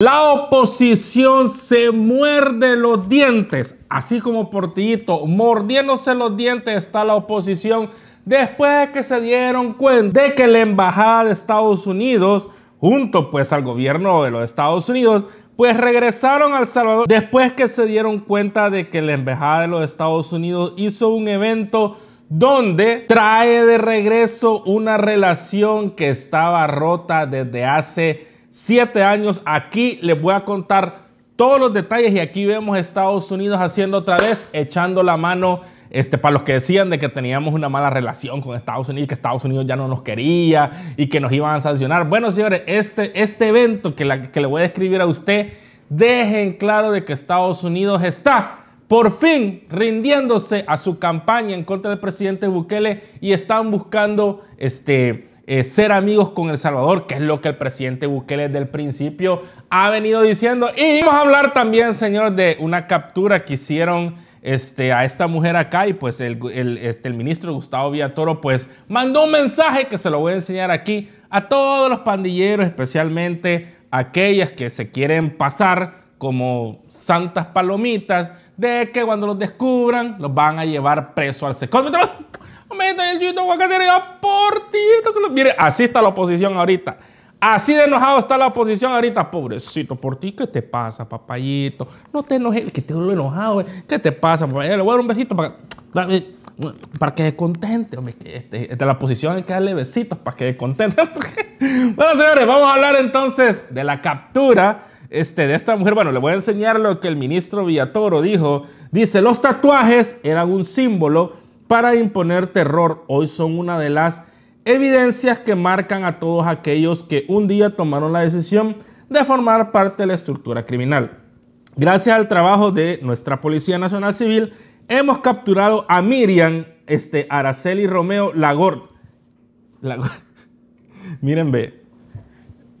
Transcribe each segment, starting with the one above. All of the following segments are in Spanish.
La oposición se muerde los dientes, así como Portillito, mordiéndose los dientes está la oposición después de que se dieron cuenta de que la embajada de Estados Unidos, junto pues al gobierno de los Estados Unidos, pues regresaron al Salvador después que se dieron cuenta de que la embajada de los Estados Unidos hizo un evento donde trae de regreso una relación que estaba rota desde hace siete años. Aquí les voy a contar todos los detalles y aquí vemos Estados Unidos haciendo otra vez, echando la mano. Este, para los que decían de que teníamos una mala relación con Estados Unidos, que Estados Unidos ya no nos quería y que nos iban a sancionar. Bueno, señores, este, este evento que, que le voy a describir a usted, dejen claro de que Estados Unidos está por fin rindiéndose a su campaña en contra del presidente Bukele y están buscando este, eh, ser amigos con El Salvador, que es lo que el presidente Bukele desde el principio ha venido diciendo. Y vamos a hablar también, señor, de una captura que hicieron este, a esta mujer acá y pues el, este, el ministro Gustavo Villatoro pues mandó un mensaje que se lo voy a enseñar aquí a todos los pandilleros, especialmente aquellas que se quieren pasar como santas palomitas de que cuando los descubran los van a llevar preso al secón el por ti. Mire, así está la oposición ahorita. Así de enojado está la oposición ahorita, pobrecito. ¿Por ti qué te pasa, papayito? No te enojes, que te lo enojado, eh. ¿Qué te pasa, papayito? Le voy a dar un besito para, que se contente. Este, este, la oposición hay que darle besitos para que se contente. bueno, señores, vamos a hablar entonces de la captura este, de esta mujer. Bueno, le voy a enseñar lo que el ministro Villatoro dijo. Dice, los tatuajes eran un símbolo para imponer terror. Hoy son una de las evidencias que marcan a todos aquellos que un día tomaron la decisión de formar parte de la estructura criminal. Gracias al trabajo de nuestra Policía Nacional Civil, hemos capturado a Miriam este, Araceli Romeo Lagor Miren, ve,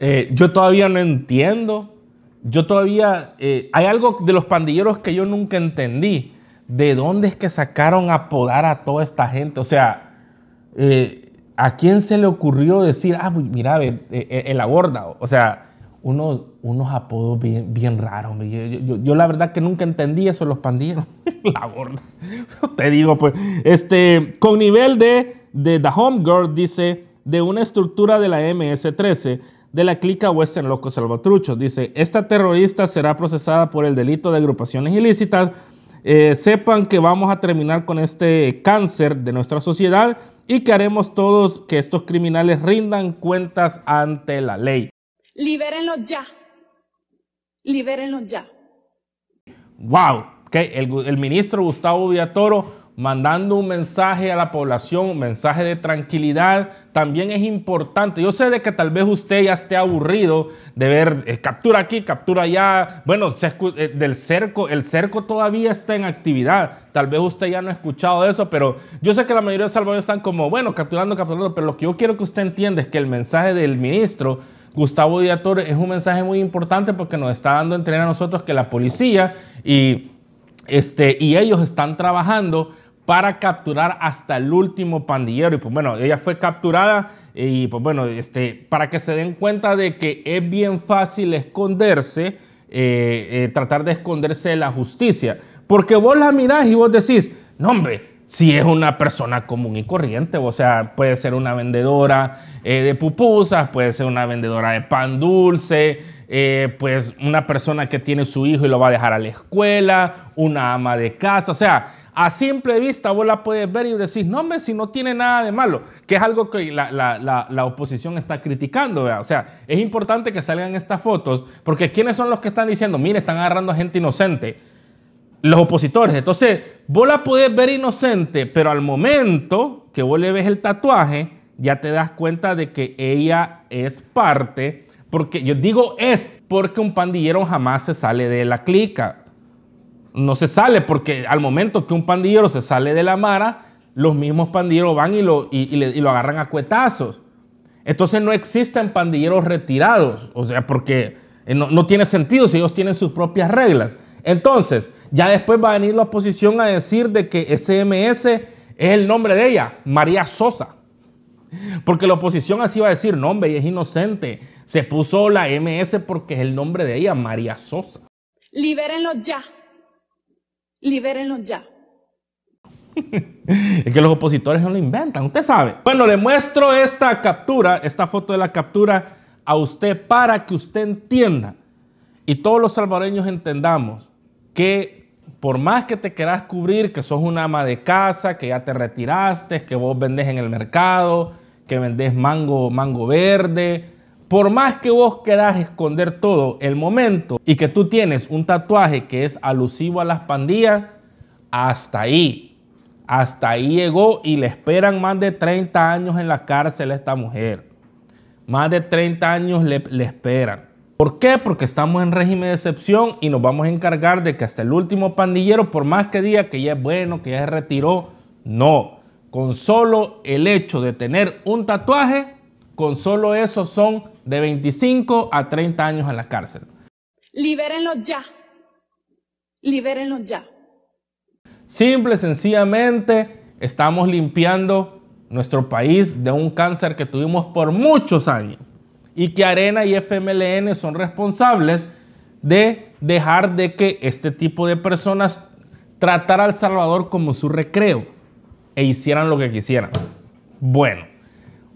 eh, yo todavía no entiendo, yo todavía, eh, hay algo de los pandilleros que yo nunca entendí. ¿de dónde es que sacaron a apodar a toda esta gente? O sea, eh, ¿a quién se le ocurrió decir, ah, mira, eh, eh, el, el O sea, unos, unos apodos bien, raros. Yo, yo, la verdad que nunca entendí eso de los pandilleros. la gorda. Te digo, pues. Este, con nivel de, de The Home Girl, dice, de una estructura de la MS-13 de la clica Western Loco Salvatruchos. Dice, esta terrorista será procesada por el delito de agrupaciones ilícitas eh, sepan que vamos a terminar con este cáncer de nuestra sociedad y que haremos todos que estos criminales rindan cuentas ante la ley. Libérenlos ya. Libérenlos ya. ¡Wow! El, el ministro Gustavo Villatoro mandando un mensaje a la población, un mensaje de tranquilidad, también es importante. Yo sé de que tal vez usted ya esté aburrido de ver eh, captura aquí, captura allá. Bueno, eh, del cerco, el cerco todavía está en actividad. Tal vez usted ya no ha escuchado eso, pero yo sé que la mayoría de Salvador están como, bueno, capturando, capturando, pero lo que yo quiero que usted entienda es que el mensaje del ministro Gustavo Díaz Torres es un mensaje muy importante porque nos está dando a entender a nosotros que la policía y, este, y ellos están trabajando para capturar hasta el último pandillero. Y pues bueno, ella fue capturada y pues bueno, este, para que se den cuenta de que es bien fácil esconderse, eh, eh, tratar de esconderse de la justicia. Porque vos la mirás y vos decís, no hombre, si es una persona común y corriente, o sea, puede ser una vendedora eh, de pupusas, puede ser una vendedora de pan dulce, pues una persona que tiene su hijo y lo va a dejar a la escuela, una ama de casa, o sea, a simple vista vos la puedes ver y decís, no, hombre, si no tiene nada de malo, que es algo que la, la, la, oposición está criticando, O sea, es importante que salgan estas fotos, porque ¿quiénes son los que están diciendo, mire, están agarrando a gente inocente? Los opositores. Entonces, vos la puedes ver inocente, pero al momento que vos le ves el tatuaje, ya te das cuenta de que ella es parte, porque yo digo es, porque un pandillero jamás se sale de la clica no se sale, porque al momento que un pandillero se sale de la mara, los mismos pandilleros van y lo, y, lo agarran a cuetazos. Entonces no existen pandilleros retirados, o sea, porque eh, no, tiene sentido si ellos tienen sus propias reglas. Entonces, ya después va a venir la oposición a decir de que SMS es el nombre de ella, María Sosa. Porque la oposición así va a decir, no hombre, ella es inocente. Se puso la MS porque es el nombre de ella, María Sosa. Libérenlo ya. Libérenlos ya. es que los opositores no lo inventan, usted sabe. Bueno, le muestro esta captura, esta foto de la captura a usted para que usted entienda y todos los salvadoreños entendamos que por más que te quieras cubrir que sos una ama de casa, que ya te retiraste, que vos vendés en el mercado, que vendés mango, mango verde, por más que vos querás esconder todo el momento y que tú tienes un tatuaje que es alusivo a las pandillas, hasta ahí, hasta ahí llegó y le esperan más de 30 años en la cárcel a esta mujer. Más de 30 años le, le esperan. ¿Por qué? Porque estamos en régimen de excepción y nos vamos a encargar de que hasta el último pandillero, por más que diga que ya es bueno, que ya se retiró, no. Con solo el hecho de tener un tatuaje, con solo eso son de 25 a 30 años en la cárcel. Libérenlos ya. Libérenlo ya. Simple, sencillamente, estamos limpiando nuestro país de un cáncer que tuvimos por muchos años y que Arena y FMLN son responsables de dejar de que este tipo de personas tratara al Salvador como su recreo e hicieran lo que quisieran. Bueno.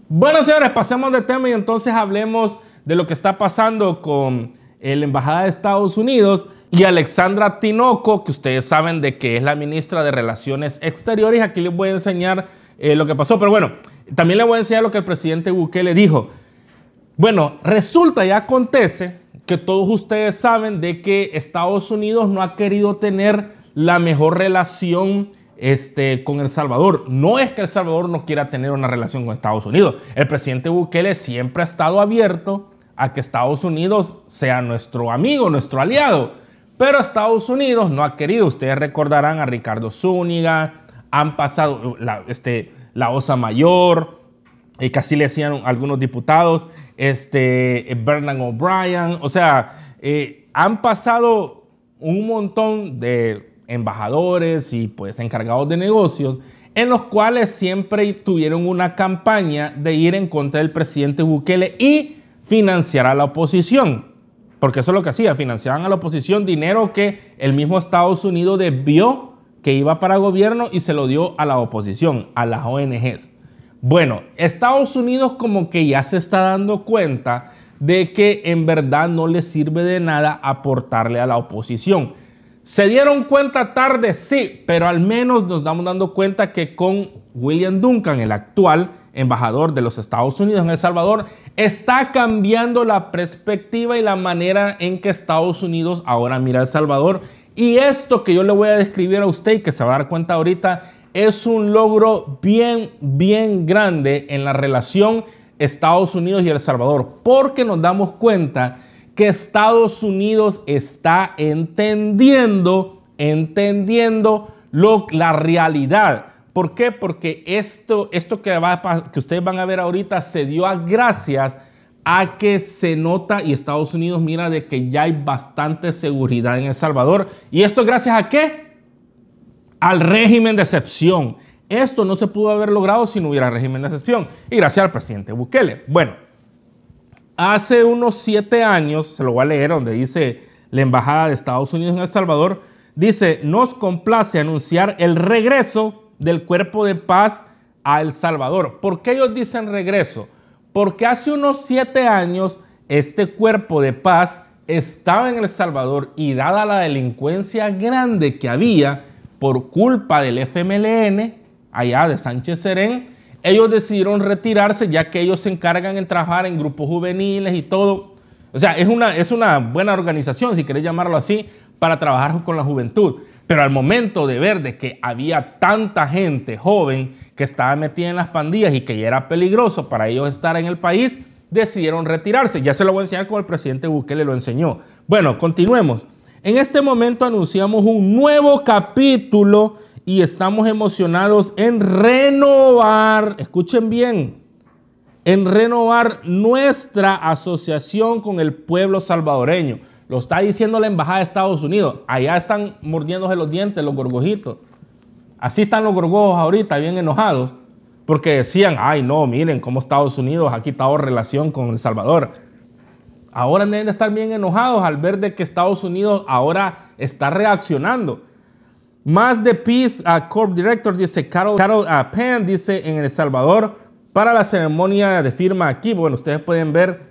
Bueno, señores, pasemos de tema y entonces hablemos de lo que está pasando con la Embajada de Estados Unidos y Alexandra Tinoco, que ustedes saben de que es la ministra de Relaciones Exteriores. Aquí les voy a enseñar eh, lo que pasó, pero bueno, también les voy a enseñar lo que el presidente Bukele dijo. Bueno, resulta y acontece que todos ustedes saben de que Estados Unidos no ha querido tener la mejor relación este, con El Salvador. No es que El Salvador no quiera tener una relación con Estados Unidos. El presidente Bukele siempre ha estado abierto a que Estados Unidos sea nuestro amigo, nuestro aliado. Pero Estados Unidos no ha querido. Ustedes recordarán a Ricardo Zúñiga, han pasado uh, la, este, la Osa Mayor, y le hacían algunos diputados, este, Bernard O'Brien. O sea, eh, han pasado un montón de embajadores y pues encargados de negocios, en los cuales siempre tuvieron una campaña de ir en contra del presidente Bukele y financiar a la oposición. Porque eso es lo que hacía, financiaban a la oposición dinero que el mismo Estados Unidos desvió que iba para gobierno y se lo dio a la oposición, a las ONGs. Bueno, Estados Unidos como que ya se está dando cuenta de que en verdad no le sirve de nada aportarle a la oposición. ¿Se dieron cuenta tarde? Sí, pero al menos nos damos dando cuenta que con William Duncan, el actual embajador de los Estados Unidos en El Salvador, está cambiando la perspectiva y la manera en que Estados Unidos ahora mira a El Salvador. Y esto que yo le voy a describir a usted y que se va a dar cuenta ahorita es un logro bien, bien grande en la relación Estados Unidos y El Salvador, porque nos damos cuenta que Estados Unidos está entendiendo, entendiendo la realidad. ¿Por qué? Porque esto, esto que, va, que ustedes van a ver ahorita se dio gracias a que se nota y Estados Unidos mira de que ya hay bastante seguridad en El Salvador. ¿Y esto gracias a qué? Al régimen de excepción. Esto no se pudo haber logrado si no hubiera régimen de excepción. Y gracias al presidente Bukele. Bueno, Hace unos siete años, se lo voy a leer, donde dice la Embajada de Estados Unidos en El Salvador, dice, nos complace anunciar el regreso del cuerpo de paz a El Salvador. ¿Por qué ellos dicen regreso? Porque hace unos siete años este cuerpo de paz estaba en El Salvador y dada la delincuencia grande que había por culpa del FMLN, allá de Sánchez Serén, ellos decidieron retirarse ya que ellos se encargan en trabajar en grupos juveniles y todo. O sea, es una, es una buena organización, si querés llamarlo así, para trabajar con la juventud. Pero al momento de ver de que había tanta gente joven que estaba metida en las pandillas y que ya era peligroso para ellos estar en el país, decidieron retirarse. Ya se lo voy a enseñar como el presidente Bukele lo enseñó. Bueno, continuemos. En este momento anunciamos un nuevo capítulo y estamos emocionados en renovar, escuchen bien, en renovar nuestra asociación con el pueblo salvadoreño. Lo está diciendo la Embajada de Estados Unidos. Allá están mordiéndose los dientes los gorgojitos. Así están los gorgojos ahorita, bien enojados, porque decían, ay no, miren cómo Estados Unidos ha quitado relación con El Salvador. Ahora deben estar bien enojados al ver de que Estados Unidos ahora está reaccionando más de Peace a Corp Director, dice Carol, Carol a. Ah, Penn, dice en El Salvador, para la ceremonia de firma aquí. Bueno, ustedes pueden ver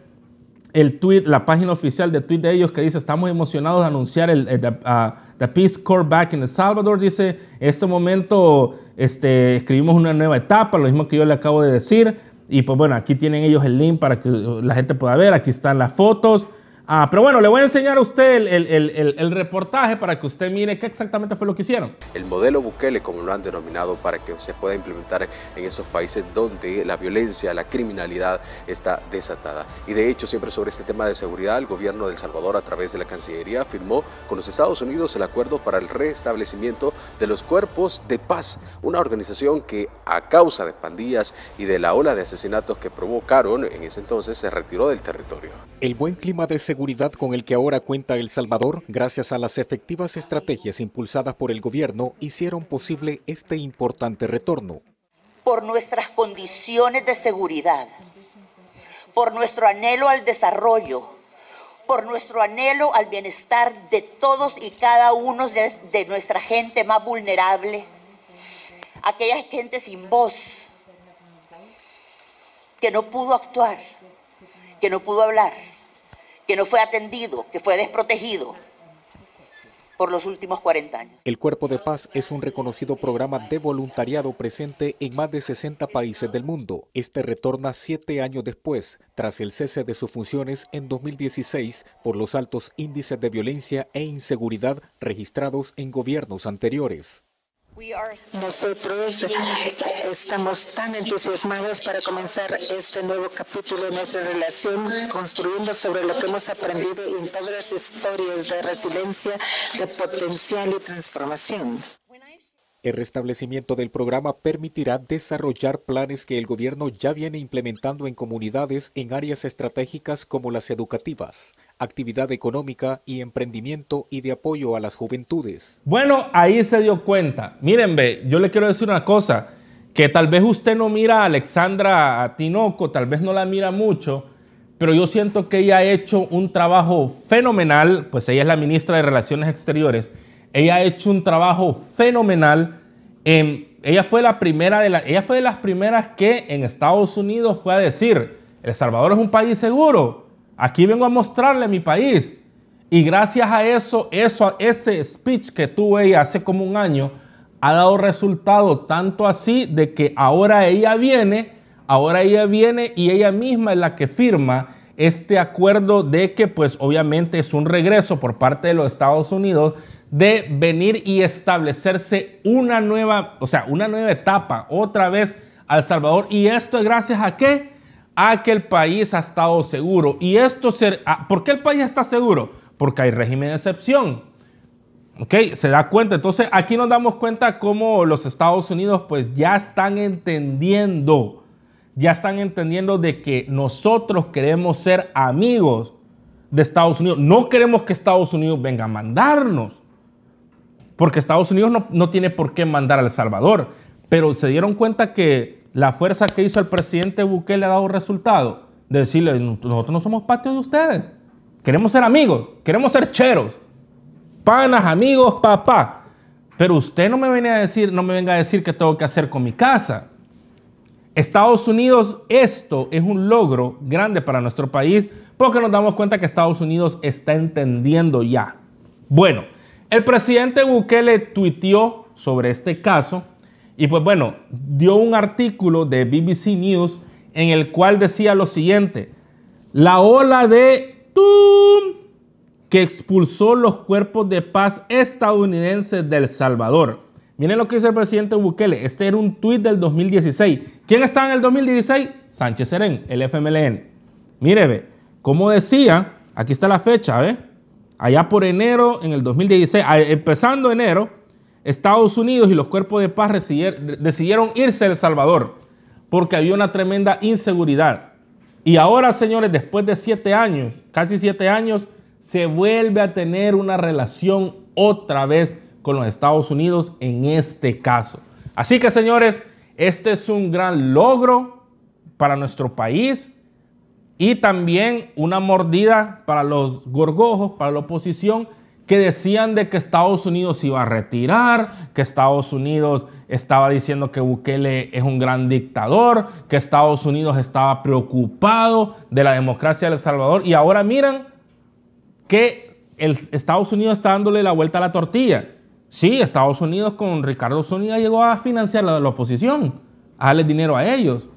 el tweet, la página oficial de tweet de ellos que dice, estamos emocionados de anunciar el, ah, Peace Corps back in El Salvador. Dice, en este momento este, escribimos una nueva etapa, lo mismo que yo le acabo de decir. Y pues bueno, aquí tienen ellos el link para que la gente pueda ver. Aquí están las fotos. Ah, pero bueno, le voy a enseñar a usted el, reportaje para que usted mire qué exactamente fue lo que hicieron. El modelo Bukele, como lo han denominado, para que se pueda implementar en esos países donde la violencia, la criminalidad está desatada. Y de hecho, siempre sobre este tema de seguridad, el gobierno de El Salvador, a través de la Cancillería, firmó con los Estados Unidos el acuerdo para el restablecimiento de los cuerpos de paz, una organización que a causa de pandillas y de la ola de asesinatos que provocaron en ese entonces se retiró del territorio. El buen clima de seguridad con el que ahora cuenta El Salvador, gracias a las efectivas estrategias impulsadas por el gobierno, hicieron posible este importante retorno. Por nuestras condiciones de seguridad, por nuestro anhelo al desarrollo, por nuestro anhelo al bienestar de todos y cada uno de nuestra gente más vulnerable, aquella gente sin voz, que no pudo actuar, que no pudo hablar que no fue atendido, que fue desprotegido por los últimos 40 años. El Cuerpo de Paz es un reconocido programa de voluntariado presente en más de 60 países del mundo. Este retorna siete años después, tras el cese de sus funciones en 2016 por los altos índices de violencia e inseguridad registrados en gobiernos anteriores. Nosotros estamos tan entusiasmados para comenzar este nuevo capítulo de nuestra relación, construyendo sobre lo que hemos aprendido en todas las historias de resiliencia, de potencial y transformación. El restablecimiento del programa permitirá desarrollar planes que el gobierno ya viene implementando en comunidades en áreas estratégicas como las educativas actividad económica y emprendimiento y de apoyo a las juventudes. Bueno, ahí se dio cuenta. Miren, ve, yo le quiero decir una cosa, que tal vez usted no mira a Alexandra Tinoco, tal vez no la mira mucho, pero yo siento que ella ha hecho un trabajo fenomenal, pues ella es la ministra de Relaciones Exteriores, ella ha hecho un trabajo fenomenal. en ella, fue la primera ella fue de las primeras que en Estados Unidos fue a decir, El Salvador es un país seguro. Aquí vengo a mostrarle mi país. Y gracias a eso, eso, ese speech que tuve ella hace como un año, ha dado resultado tanto así de que ahora ella viene, ahora ella viene y ella misma es la que firma este acuerdo de que pues obviamente es un regreso por parte de los Estados Unidos de venir y establecerse una nueva, o sea, una nueva etapa otra vez al Salvador. Y esto es gracias a qué? Aquel país ha estado seguro. ¿Y esto ah, por qué el país está seguro? Porque hay régimen de excepción. ¿Ok? Se da cuenta. Entonces aquí nos damos cuenta cómo los Estados Unidos pues ya están entendiendo, ya están entendiendo de que nosotros queremos ser amigos de Estados Unidos. No queremos que Estados Unidos venga a mandarnos. Porque Estados Unidos no, no tiene por qué mandar a El Salvador. Pero se dieron cuenta que la fuerza que hizo el presidente Bukele ha dado resultado. Decirle, nosotros no somos patios de ustedes. Queremos ser amigos, queremos ser cheros, panas, amigos, papá. Pero usted no me venga a decir, no me venga a decir qué tengo que hacer con mi casa. Estados Unidos, esto es un logro grande para nuestro país porque nos damos cuenta que Estados Unidos está entendiendo ya. Bueno, el presidente Bukele tuiteó sobre este caso y pues bueno, dio un artículo de BBC News en el cual decía lo siguiente, la ola de ¡tum! que expulsó los cuerpos de paz estadounidenses del Salvador. Miren lo que dice el presidente Bukele. Este era un tuit del 2016. ¿Quién estaba en el 2016? Sánchez Serén, el FMLN. Mire, ve, como decía, aquí está la fecha, ¿ve? Allá por enero en el 2016, empezando enero, Estados Unidos y los cuerpos de paz decidieron irse a El Salvador porque había una tremenda inseguridad. Y ahora, señores, después de siete años, casi siete años, se vuelve a tener una relación otra vez con los Estados Unidos en este caso. Así que, señores, este es un gran logro para nuestro país y también una mordida para los gorgojos, para la oposición que decían de que Estados Unidos iba a retirar, que Estados Unidos estaba diciendo que Bukele es un gran dictador, que Estados Unidos estaba preocupado de la democracia del El Salvador. Y ahora miran que Estados Unidos está dándole la vuelta a la tortilla. Sí, Estados Unidos con Ricardo Zúñiga llegó a financiar la, la oposición, a darle dinero a ellos.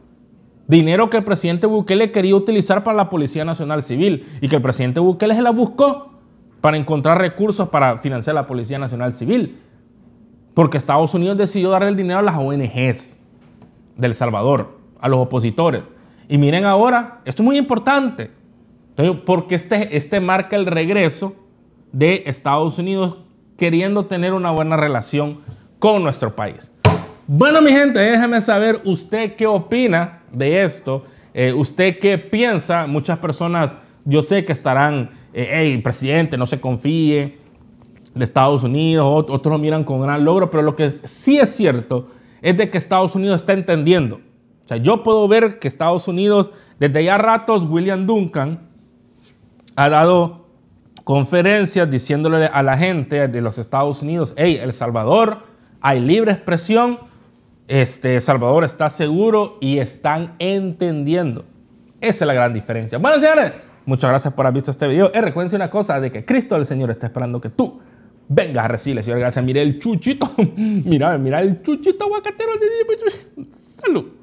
Dinero que el presidente Bukele quería utilizar para la Policía Nacional Civil y que el presidente Bukele se la buscó para encontrar recursos para financiar la Policía Nacional Civil. Porque Estados Unidos decidió darle el dinero a las ONGs del Salvador, a los opositores. Y miren ahora, esto es muy importante, porque este, este marca el regreso de Estados Unidos queriendo tener una buena relación con nuestro país. Bueno, mi gente, déjenme saber usted qué opina de esto, eh, usted qué piensa. Muchas personas, yo sé que estarán eh, presidente, no se confíe de Estados Unidos, otros lo miran con gran logro, pero lo que sí es cierto es de que Estados Unidos está entendiendo. O sea, yo puedo ver que Estados Unidos, desde ya ratos, William Duncan ha dado conferencias diciéndole a la gente de los Estados Unidos, hey, El Salvador, hay libre expresión, este, Salvador está seguro y están entendiendo. Esa es la gran diferencia. Bueno, señores, Muchas gracias por haber visto este video. Y recuérdense una cosa, de que Cristo el Señor está esperando que tú vengas a recibirle, Señor. Gracias. Mire el chuchito. mira, mira el chuchito aguacatero. Salud.